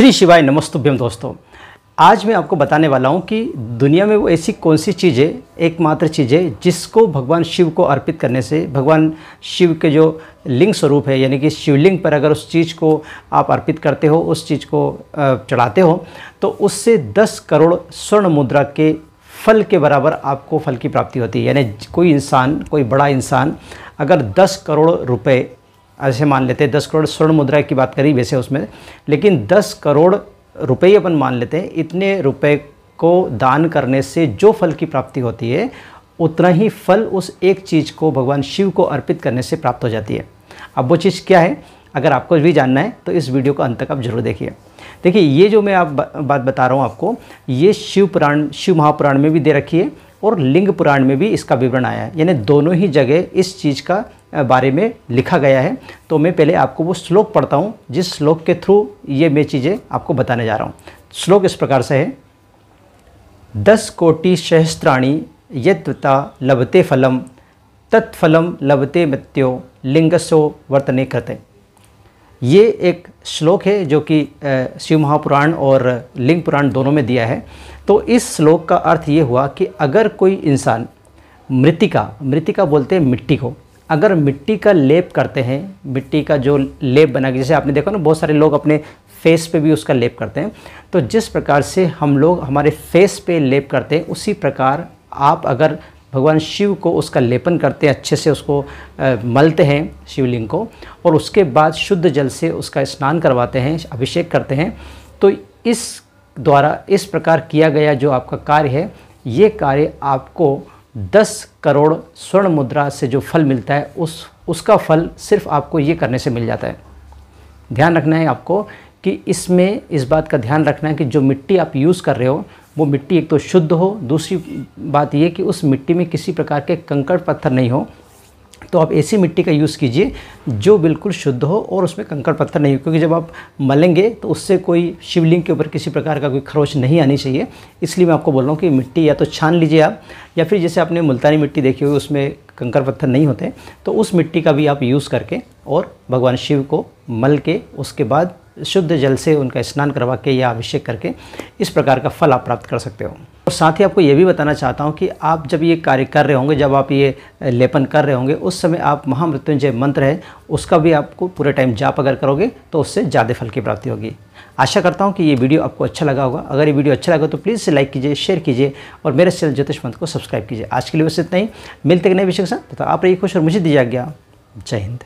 श्री शिवाय नमस्तुभ्यम दोस्तों आज मैं आपको बताने वाला हूँ कि दुनिया में वो ऐसी कौन सी चीज़ है एकमात्र चीज़ है जिसको भगवान शिव को अर्पित करने से भगवान शिव के जो लिंग स्वरूप है यानी कि शिवलिंग पर अगर उस चीज़ को आप अर्पित करते हो उस चीज़ को चढ़ाते हो तो उससे दस करोड़ स्वर्ण मुद्रा के फल के बराबर आपको फल की प्राप्ति होती है यानी कोई इंसान कोई बड़ा इंसान अगर दस करोड़ रुपये ऐसे मान लेते हैं दस करोड़ स्वर्ण मुद्रा की बात करी वैसे उसमें लेकिन दस करोड़ रुपये अपन मान लेते हैं इतने रुपये को दान करने से जो फल की प्राप्ति होती है उतना ही फल उस एक चीज़ को भगवान शिव को अर्पित करने से प्राप्त हो जाती है अब वो चीज़ क्या है अगर आपको भी जानना है तो इस वीडियो को अंत तक आप जरूर देखिए देखिए ये जो मैं आप बात बता रहा हूँ आपको ये शिव पुराण शिव महापुराण में भी दे रखी है और लिंग पुराण में भी इसका विवरण आया है यानी दोनों ही जगह इस चीज़ का बारे में लिखा गया है तो मैं पहले आपको वो श्लोक पढ़ता हूँ जिस श्लोक के थ्रू ये मैं चीज़ें आपको बताने जा रहा हूँ श्लोक इस प्रकार से है दस कोटि सहस्त्राणी यद्वता लभते फलम तत्फलम लभते मृत्यो लिंगसो वर्तने करते ये एक श्लोक है जो कि शिव महापुराण और लिंग पुराण दोनों में दिया है तो इस श्लोक का अर्थ ये हुआ कि अगर कोई इंसान मृतिका मृतिका बोलते हैं मिट्टी को अगर मिट्टी का लेप करते हैं मिट्टी का जो लेप बना के जैसे आपने देखा ना बहुत सारे लोग अपने फेस पे भी उसका लेप करते हैं तो जिस प्रकार से हम लोग हमारे फेस पे लेप करते हैं उसी प्रकार आप अगर भगवान शिव को उसका लेपन करते हैं अच्छे से उसको आ, मलते हैं शिवलिंग को और उसके बाद शुद्ध जल से उसका स्नान करवाते हैं अभिषेक करते हैं तो इस द्वारा इस प्रकार किया गया जो आपका कार्य है ये कार्य आपको दस करोड़ स्वर्ण मुद्रा से जो फल मिलता है उस उसका फल सिर्फ आपको ये करने से मिल जाता है ध्यान रखना है आपको कि इसमें इस बात का ध्यान रखना है कि जो मिट्टी आप यूज़ कर रहे हो वो मिट्टी एक तो शुद्ध हो दूसरी बात ये कि उस मिट्टी में किसी प्रकार के कंकड़ पत्थर नहीं हो तो आप ऐसी मिट्टी का यूज़ कीजिए जो बिल्कुल शुद्ध हो और उसमें कंकड़ पत्थर नहीं हो क्योंकि जब आप मलेंगे तो उससे कोई शिवलिंग के ऊपर किसी प्रकार का कोई खरोच नहीं आनी चाहिए इसलिए मैं आपको बोल रहा हूँ कि मिट्टी या तो छान लीजिए आप या फिर जैसे आपने मुल्तानी मिट्टी देखी हुई उसमें कंकड़ पत्थर नहीं होते तो उस मिट्टी का भी आप यूज़ करके और भगवान शिव को मल के उसके बाद शुद्ध जल से उनका स्नान करवा के या अभिषेक करके इस प्रकार का फल आप प्राप्त कर सकते हो और साथ ही आपको ये भी बताना चाहता हूँ कि आप जब ये कार्य कर रहे होंगे जब आप ये लेपन कर रहे होंगे उस समय आप महामृत्युंजय मंत्र है उसका भी आपको पूरे टाइम जाप अगर करोगे तो उससे ज़्यादा फल की प्राप्ति होगी आशा करता हूँ कि ये वीडियो आपको अच्छा लगा होगा अगर ये वीडियो अच्छा लगा तो प्लीज़ इसे लाइक कीजिए शेयर कीजिए और मेरे चैनल ज्योतिष मंत्र को सब्सक्राइब कीजिए आज के लिए बस इतना ही मिलते नए विषय के साथ आप रहिए खुश और मुझे दीजिए आज्ञा जय हिंद